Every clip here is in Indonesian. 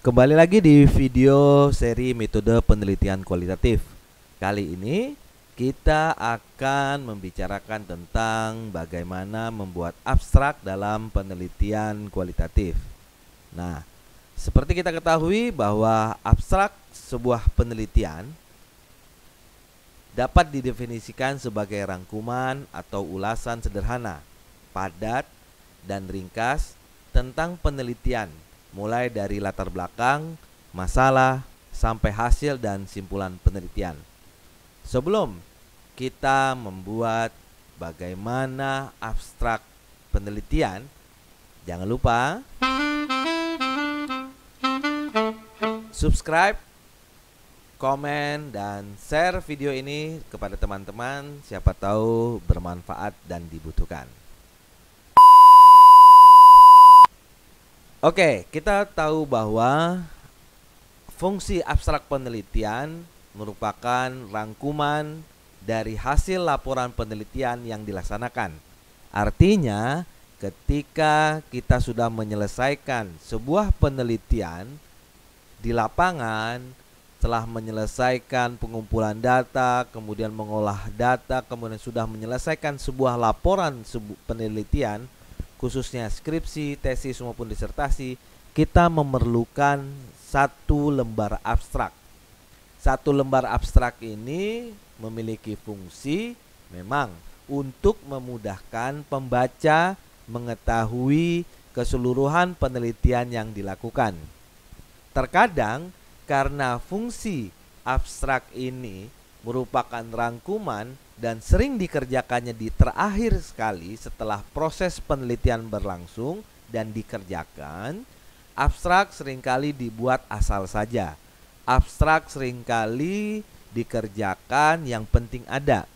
Kembali lagi di video seri metode penelitian kualitatif. Kali ini kita akan membicarakan tentang bagaimana membuat abstrak dalam penelitian kualitatif. Nah, seperti kita ketahui bahwa abstrak sebuah penelitian dapat didefinisikan sebagai rangkuman atau ulasan sederhana, padat, dan ringkas tentang penelitian mulai dari latar belakang, masalah, sampai hasil dan simpulan penelitian. Sebelum kita membuat bagaimana abstrak penelitian, jangan lupa subscribe, komen, dan share video ini kepada teman-teman. Siapa tahu bermanfaat dan dibutuhkan. Oke, kita tahu bahwa fungsi abstrak penelitian merupakan rangkuman dari hasil laporan penelitian yang dilaksanakan. Artinya, ketika kita sudah menyelesaikan sebuah penelitian di lapangan, telah menyelesaikan pengumpulan data, kemudian mengolah data, kemudian sudah menyelesaikan sebuah laporan penelitian, khususnya skripsi, tesis maupun disertasi, kita memerlukan satu lembar abstrak. Satu lembar abstrak ini memiliki fungsi memang untuk memudahkan pembaca mengetahui keseluruhan penelitian yang dilakukan. Terkadang karena fungsi abstrak ini merupakan rangkuman dan sering dikerjakannya di terakhir sekali setelah proses penelitian berlangsung dan dikerjakan. Abstrak seringkali dibuat asal saja. Abstrak seringkali dikerjakan yang penting ada.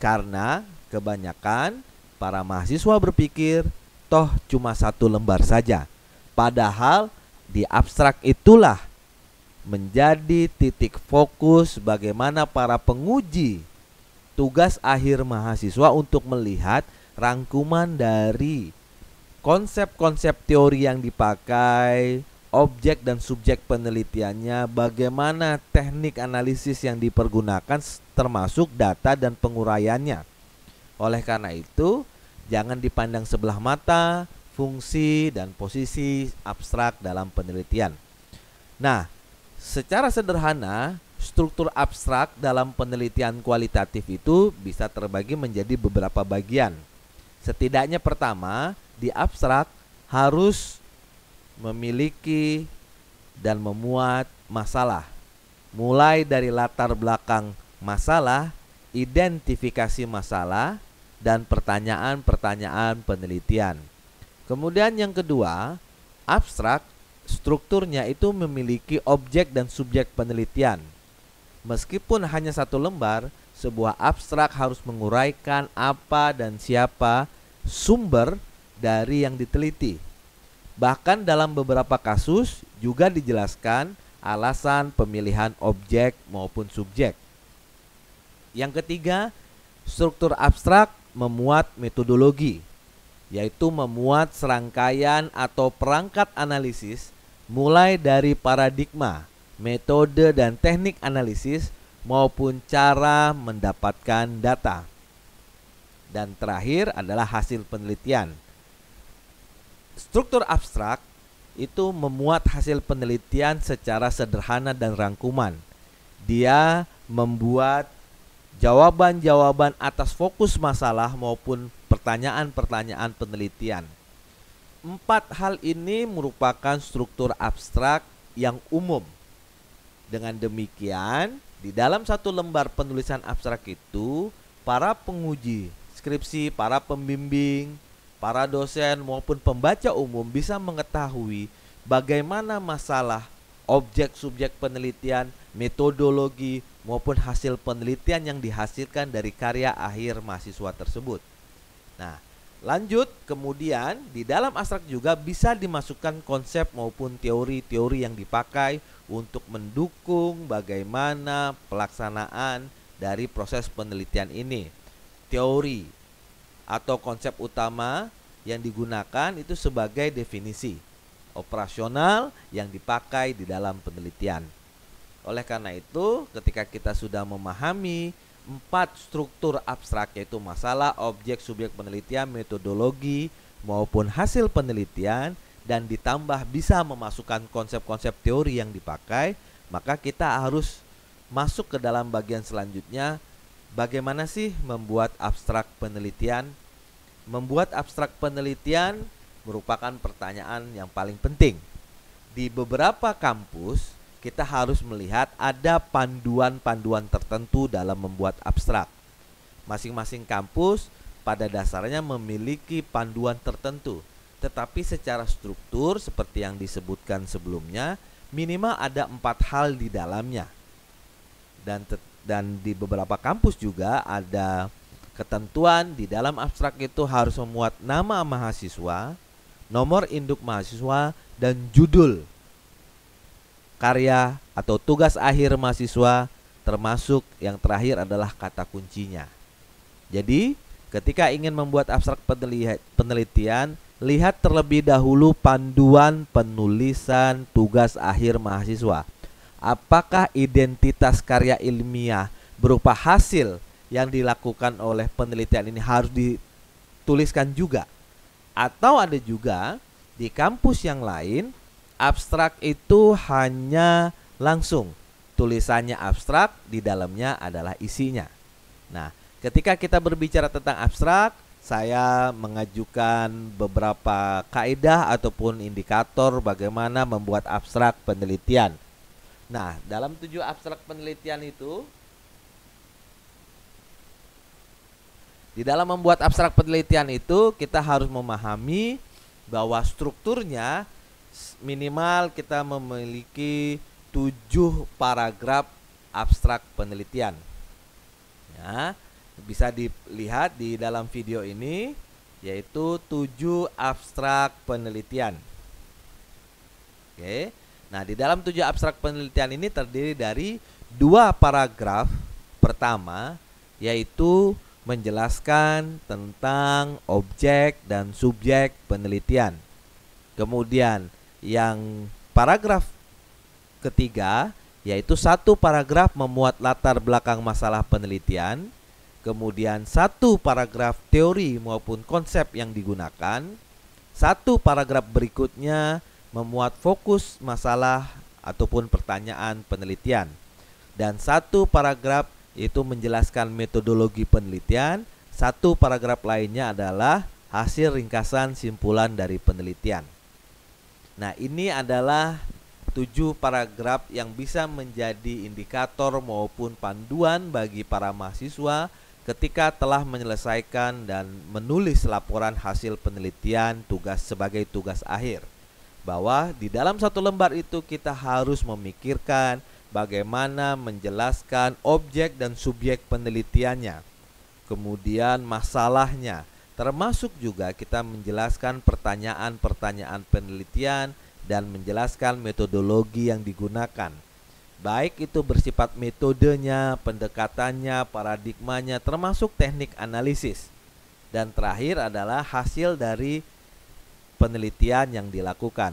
Karena kebanyakan para mahasiswa berpikir toh cuma satu lembar saja. Padahal di abstrak itulah menjadi titik fokus bagaimana para penguji tugas akhir mahasiswa untuk melihat rangkuman dari konsep-konsep teori yang dipakai, objek dan subjek penelitiannya, bagaimana teknik analisis yang dipergunakan termasuk data dan penguraiannya. Oleh karena itu, jangan dipandang sebelah mata fungsi dan posisi abstrak dalam penelitian. Nah, Secara sederhana, struktur abstrak dalam penelitian kualitatif itu bisa terbagi menjadi beberapa bagian. Setidaknya pertama, di abstrak harus memiliki dan memuat masalah. Mulai dari latar belakang masalah, identifikasi masalah, dan pertanyaan-pertanyaan penelitian. Kemudian yang kedua, abstrak strukturnya itu memiliki objek dan subjek penelitian. Meskipun hanya satu lembar, sebuah abstrak harus menguraikan apa dan siapa sumber dari yang diteliti. Bahkan dalam beberapa kasus juga dijelaskan alasan pemilihan objek maupun subjek. Yang ketiga, struktur abstrak memuat metodologi yaitu memuat serangkaian atau perangkat analisis mulai dari paradigma, metode dan teknik analisis maupun cara mendapatkan data. Dan terakhir adalah hasil penelitian. Struktur abstrak itu memuat hasil penelitian secara sederhana dan rangkuman. Dia membuat jawaban-jawaban atas fokus masalah maupun pertanyaan-pertanyaan penelitian. Empat hal ini merupakan struktur abstrak yang umum. Dengan demikian, di dalam satu lembar penulisan abstrak itu, para penguji skripsi, para pembimbing, para dosen maupun pembaca umum bisa mengetahui bagaimana masalah objek subjek penelitian, metodologi maupun hasil penelitian yang dihasilkan dari karya akhir mahasiswa tersebut. Nah, Lanjut, kemudian di dalam astrak juga bisa dimasukkan konsep maupun teori-teori yang dipakai untuk mendukung bagaimana pelaksanaan dari proses penelitian ini. Teori atau konsep utama yang digunakan itu sebagai definisi operasional yang dipakai di dalam penelitian. Oleh karena itu, ketika kita sudah memahami empat struktur abstrak yaitu masalah, objek, subjek penelitian, metodologi maupun hasil penelitian dan ditambah bisa memasukkan konsep-konsep teori yang dipakai, maka kita harus masuk ke dalam bagian selanjutnya bagaimana sih membuat abstrak penelitian? Membuat abstrak penelitian merupakan pertanyaan yang paling penting. Di beberapa kampus kita harus melihat ada panduan-panduan tertentu dalam membuat abstrak. Masing-masing kampus pada dasarnya memiliki panduan tertentu, tetapi secara struktur seperti yang disebutkan sebelumnya, minimal ada empat hal di dalamnya. Dan dan di beberapa kampus juga ada ketentuan di dalam abstrak itu harus memuat nama mahasiswa, nomor induk mahasiswa dan judul karya, atau tugas akhir mahasiswa, termasuk yang terakhir adalah kata kuncinya. Jadi, ketika ingin membuat abstrak penelitian, lihat terlebih dahulu panduan penulisan tugas akhir mahasiswa. Apakah identitas karya ilmiah berupa hasil yang dilakukan oleh penelitian ini harus dituliskan juga? Atau ada juga di kampus yang lain Abstrak itu hanya langsung. Tulisannya abstrak, di dalamnya adalah isinya. Nah, ketika kita berbicara tentang abstrak, saya mengajukan beberapa kaidah ataupun indikator bagaimana membuat abstrak penelitian. Nah, dalam tujuh abstrak penelitian itu, Di dalam membuat abstrak penelitian itu kita harus memahami bahwa strukturnya minimal kita memiliki tujuh paragraf abstrak penelitian. Ya, bisa dilihat di dalam video ini yaitu tujuh abstrak penelitian. Oke. Nah, di dalam tujuh abstrak penelitian ini terdiri dari dua paragraf pertama yaitu menjelaskan tentang objek dan subjek penelitian. Kemudian yang paragraf ketiga yaitu satu paragraf memuat latar belakang masalah penelitian, kemudian satu paragraf teori maupun konsep yang digunakan, satu paragraf berikutnya memuat fokus masalah ataupun pertanyaan penelitian, dan satu paragraf itu menjelaskan metodologi penelitian, satu paragraf lainnya adalah hasil ringkasan simpulan dari penelitian. Nah, ini adalah tujuh paragraf yang bisa menjadi indikator maupun panduan bagi para mahasiswa ketika telah menyelesaikan dan menulis laporan hasil penelitian tugas sebagai tugas akhir. Bahwa di dalam satu lembar itu kita harus memikirkan bagaimana menjelaskan objek dan subjek penelitiannya, kemudian masalahnya, Termasuk juga kita menjelaskan pertanyaan-pertanyaan penelitian dan menjelaskan metodologi yang digunakan. Baik itu bersifat metodenya, pendekatannya, paradigmanya, termasuk teknik analisis. Dan terakhir adalah hasil dari penelitian yang dilakukan.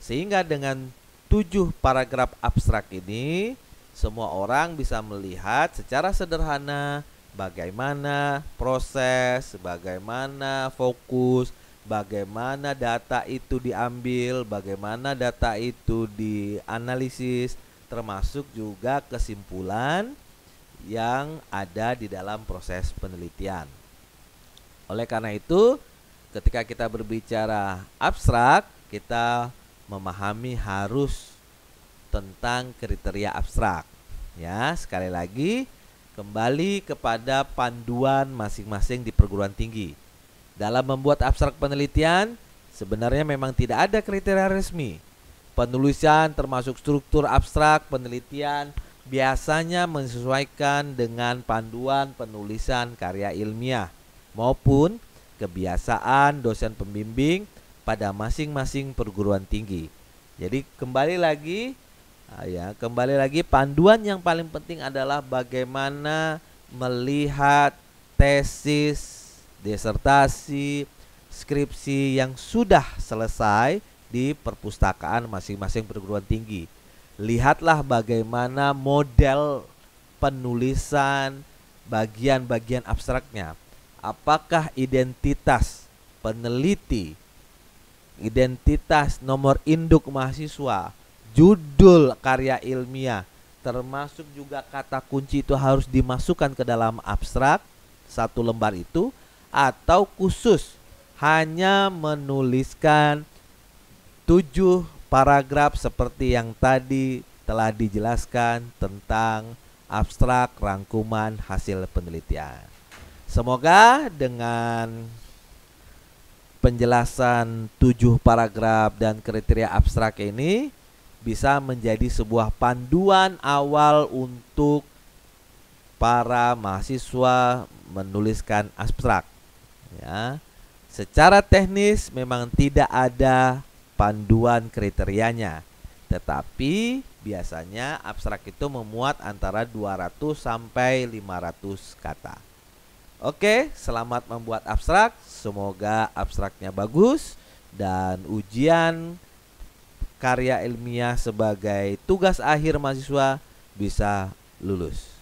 Sehingga dengan tujuh paragraf abstrak ini, semua orang bisa melihat secara sederhana bagaimana proses, bagaimana fokus, bagaimana data itu diambil, bagaimana data itu dianalisis, termasuk juga kesimpulan yang ada di dalam proses penelitian. Oleh karena itu, ketika kita berbicara abstrak, kita memahami harus tentang kriteria abstrak. Ya, sekali lagi kembali kepada panduan masing-masing di perguruan tinggi. Dalam membuat abstrak penelitian, sebenarnya memang tidak ada kriteria resmi. Penulisan termasuk struktur abstrak penelitian biasanya menyesuaikan dengan panduan penulisan karya ilmiah maupun kebiasaan dosen pembimbing pada masing-masing perguruan tinggi. Jadi kembali lagi Ah, ya kembali lagi panduan yang paling penting adalah bagaimana melihat tesis disertasi skripsi yang sudah selesai di perpustakaan masing-masing perguruan tinggi lihatlah bagaimana model penulisan bagian-bagian abstraknya apakah identitas peneliti identitas nomor induk mahasiswa judul karya ilmiah termasuk juga kata kunci itu harus dimasukkan ke dalam abstrak satu lembar itu atau khusus hanya menuliskan tujuh paragraf seperti yang tadi telah dijelaskan tentang abstrak rangkuman hasil penelitian. Semoga dengan penjelasan tujuh paragraf dan kriteria abstrak ini bisa menjadi sebuah panduan awal untuk para mahasiswa menuliskan abstrak. Ya. Secara teknis memang tidak ada panduan kriterianya. Tetapi biasanya abstrak itu memuat antara 200 sampai 500 kata. Oke, selamat membuat abstrak. Semoga abstraknya bagus dan ujian karya ilmiah sebagai tugas akhir mahasiswa bisa lulus.